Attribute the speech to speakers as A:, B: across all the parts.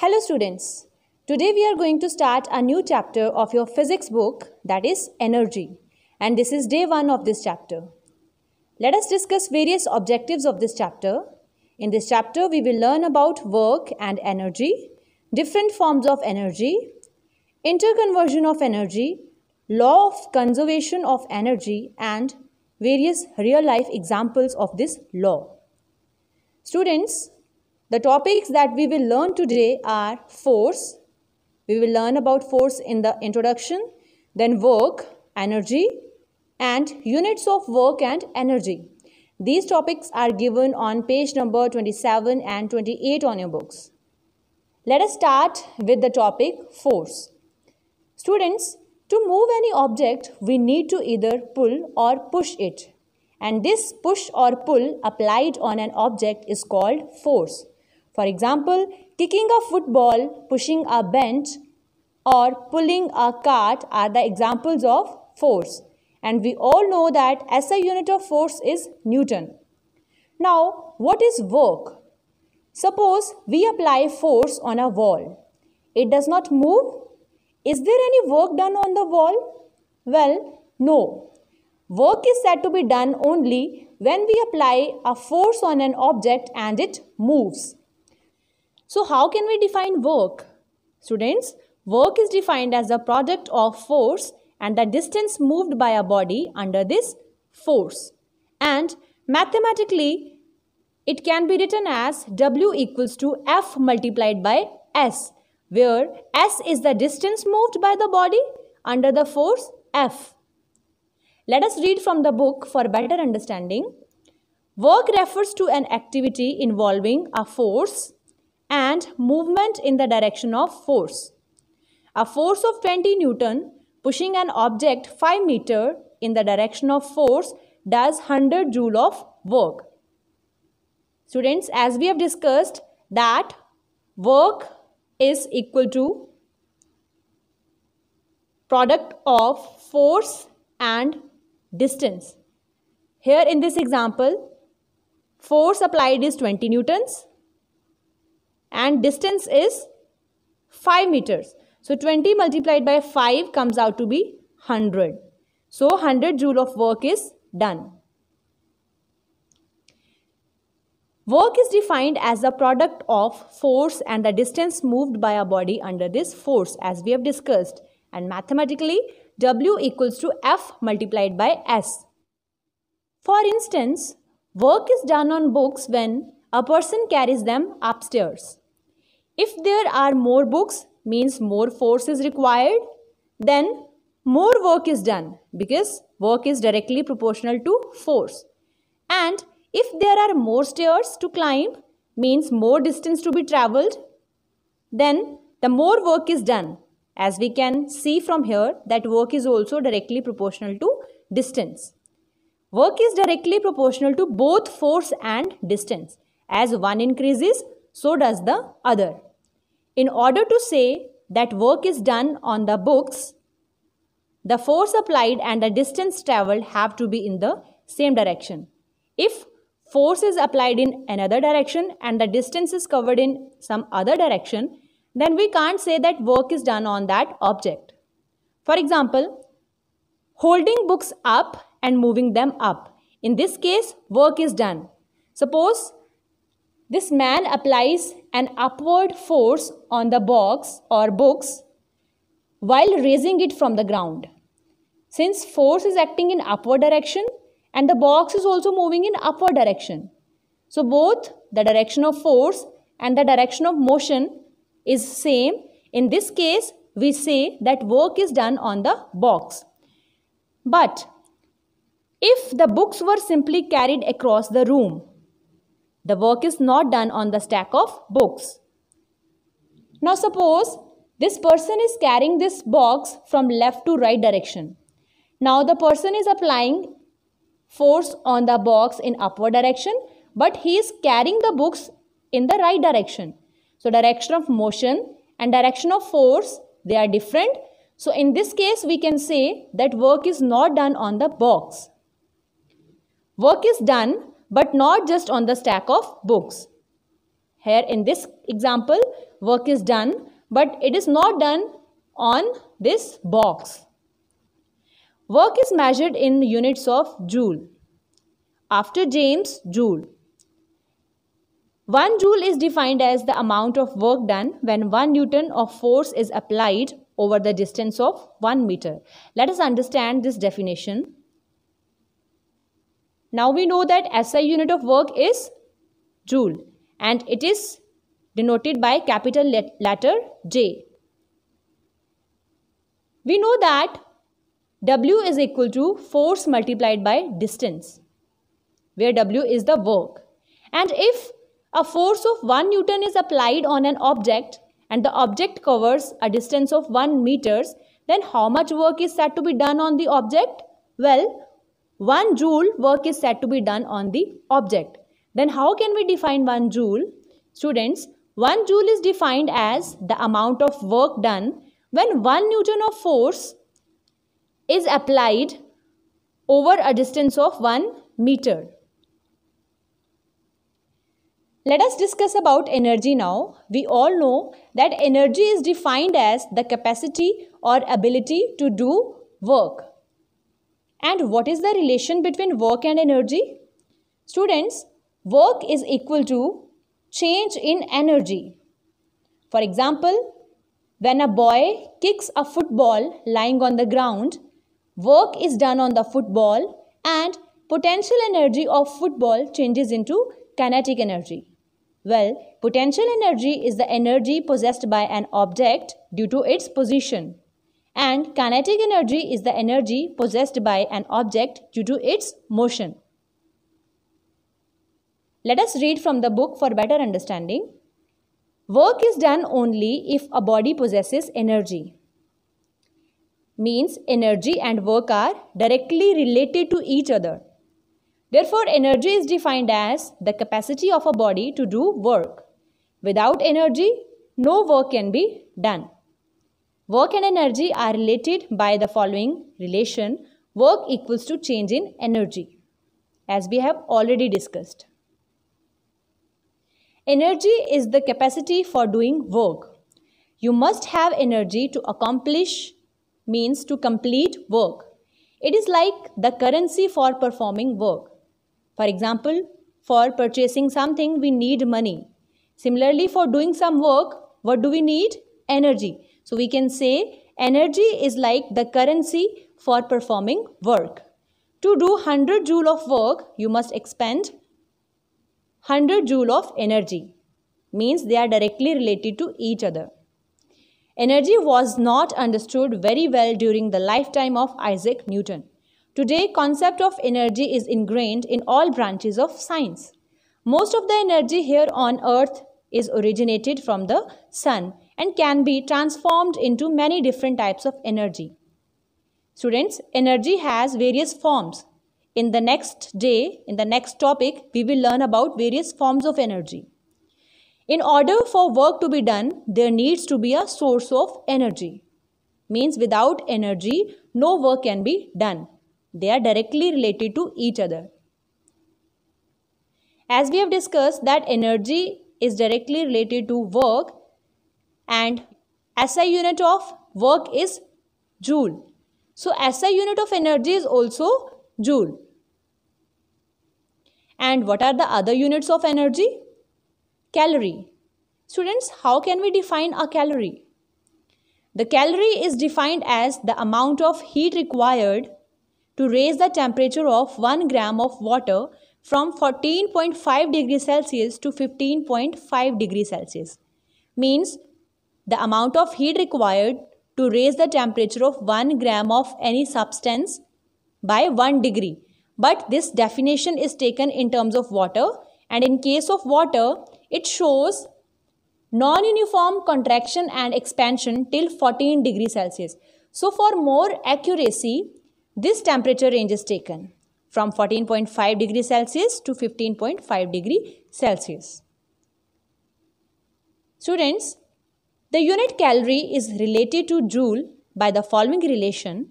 A: Hello students. Today we are going to start a new chapter of your physics book that is energy and this is day 1 of this chapter. Let us discuss various objectives of this chapter. In this chapter we will learn about work and energy, different forms of energy, interconversion of energy, law of conservation of energy and various real life examples of this law. Students, the topics that we will learn today are force. We will learn about force in the introduction, then work, energy, and units of work and energy. These topics are given on page number 27 and 28 on your books. Let us start with the topic force. Students, to move any object, we need to either pull or push it. And this push or pull applied on an object is called force. For example, kicking a football, pushing a bench, or pulling a cart are the examples of force. And we all know that SI unit of force is Newton. Now, what is work? Suppose we apply force on a wall. It does not move is there any work done on the wall? Well, no. Work is said to be done only when we apply a force on an object and it moves. So how can we define work? Students, work is defined as the product of force and the distance moved by a body under this force. And mathematically, it can be written as W equals to F multiplied by S where s is the distance moved by the body under the force F. Let us read from the book for better understanding. Work refers to an activity involving a force and movement in the direction of force. A force of 20 Newton pushing an object 5 meter in the direction of force does 100 joule of work. Students, as we have discussed that work is equal to product of force and distance. Here in this example, force applied is 20 newtons and distance is 5 meters. So 20 multiplied by 5 comes out to be 100. So 100 joule of work is done. Work is defined as the product of force and the distance moved by a body under this force as we have discussed. And mathematically, W equals to F multiplied by S. For instance, work is done on books when a person carries them upstairs. If there are more books, means more force is required, then more work is done because work is directly proportional to force. And if there are more stairs to climb, means more distance to be travelled, then the more work is done. As we can see from here that work is also directly proportional to distance. Work is directly proportional to both force and distance. As one increases, so does the other. In order to say that work is done on the books, the force applied and the distance travelled have to be in the same direction. If force is applied in another direction and the distance is covered in some other direction, then we can't say that work is done on that object. For example, holding books up and moving them up. In this case, work is done. Suppose this man applies an upward force on the box or books while raising it from the ground. Since force is acting in upward direction, and the box is also moving in upward direction. So both the direction of force and the direction of motion is same. In this case, we say that work is done on the box. But if the books were simply carried across the room, the work is not done on the stack of books. Now suppose this person is carrying this box from left to right direction. Now the person is applying force on the box in upward direction but he is carrying the books in the right direction. So direction of motion and direction of force they are different. So in this case we can say that work is not done on the box. Work is done but not just on the stack of books. Here in this example work is done but it is not done on this box. Work is measured in units of joule. After James, joule. 1 joule is defined as the amount of work done when 1 newton of force is applied over the distance of 1 meter. Let us understand this definition. Now we know that SI unit of work is joule and it is denoted by capital letter J. We know that W is equal to force multiplied by distance, where W is the work. And if a force of 1 Newton is applied on an object and the object covers a distance of 1 meters, then how much work is said to be done on the object? Well, 1 joule work is said to be done on the object. Then how can we define 1 joule? Students, 1 joule is defined as the amount of work done when 1 newton of force is applied over a distance of 1 meter. Let us discuss about energy now. We all know that energy is defined as the capacity or ability to do work. And what is the relation between work and energy? Students, work is equal to change in energy. For example, when a boy kicks a football lying on the ground, Work is done on the football and potential energy of football changes into kinetic energy. Well, potential energy is the energy possessed by an object due to its position. And kinetic energy is the energy possessed by an object due to its motion. Let us read from the book for better understanding. Work is done only if a body possesses energy means energy and work are directly related to each other. Therefore, energy is defined as the capacity of a body to do work. Without energy, no work can be done. Work and energy are related by the following relation. Work equals to change in energy as we have already discussed. Energy is the capacity for doing work. You must have energy to accomplish means to complete work. It is like the currency for performing work. For example, for purchasing something, we need money. Similarly, for doing some work, what do we need? Energy. So we can say energy is like the currency for performing work. To do 100 joule of work, you must expend 100 joule of energy. Means they are directly related to each other. Energy was not understood very well during the lifetime of Isaac Newton. Today, concept of energy is ingrained in all branches of science. Most of the energy here on earth is originated from the sun and can be transformed into many different types of energy. Students, energy has various forms. In the next day, in the next topic, we will learn about various forms of energy. In order for work to be done, there needs to be a source of energy. Means without energy, no work can be done. They are directly related to each other. As we have discussed that energy is directly related to work and SI unit of work is joule. So SI unit of energy is also joule. And what are the other units of energy? Calorie. Students, how can we define a calorie? The calorie is defined as the amount of heat required to raise the temperature of 1 gram of water from 14.5 degrees Celsius to 15.5 degrees Celsius. Means the amount of heat required to raise the temperature of 1 gram of any substance by 1 degree. But this definition is taken in terms of water and in case of water, it shows non-uniform contraction and expansion till 14 degrees Celsius. So for more accuracy, this temperature range is taken from 14.5 degrees Celsius to 15.5 degree Celsius. Students, the unit calorie is related to joule by the following relation.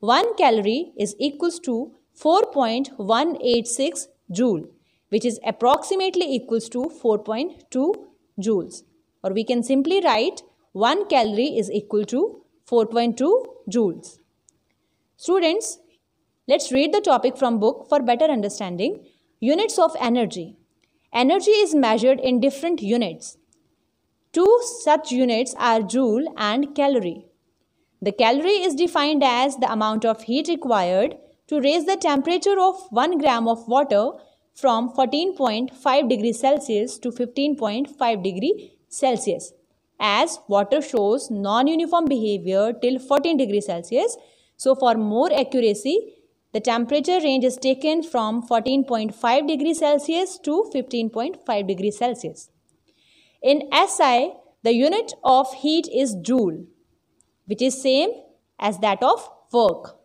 A: 1 calorie is equals to 4.186 joule which is approximately equals to 4.2 joules or we can simply write 1 calorie is equal to 4.2 joules. Students, let's read the topic from book for better understanding. Units of energy. Energy is measured in different units. Two such units are joule and calorie. The calorie is defined as the amount of heat required to raise the temperature of 1 gram of water from 14.5 degree Celsius to 15.5 degree Celsius. As water shows non-uniform behavior till 14 degree Celsius, so for more accuracy, the temperature range is taken from 14.5 degree Celsius to 15.5 degree Celsius. In SI, the unit of heat is joule, which is same as that of work.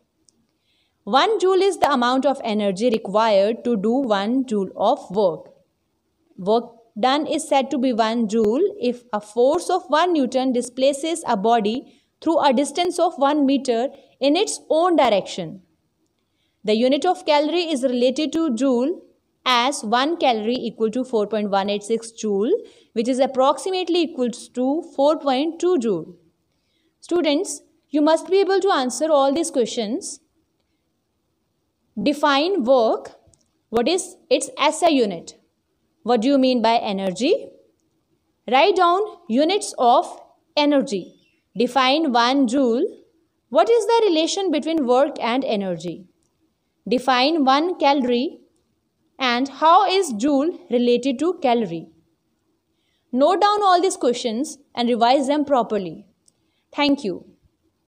A: 1 joule is the amount of energy required to do 1 joule of work. Work done is said to be 1 joule if a force of 1 newton displaces a body through a distance of 1 meter in its own direction. The unit of calorie is related to joule as 1 calorie equal to 4.186 joule which is approximately equals to 4.2 joule. Students, you must be able to answer all these questions. Define work. What is its SI unit? What do you mean by energy? Write down units of energy. Define one joule. What is the relation between work and energy? Define one calorie and how is joule related to calorie? Note down all these questions and revise them properly. Thank you.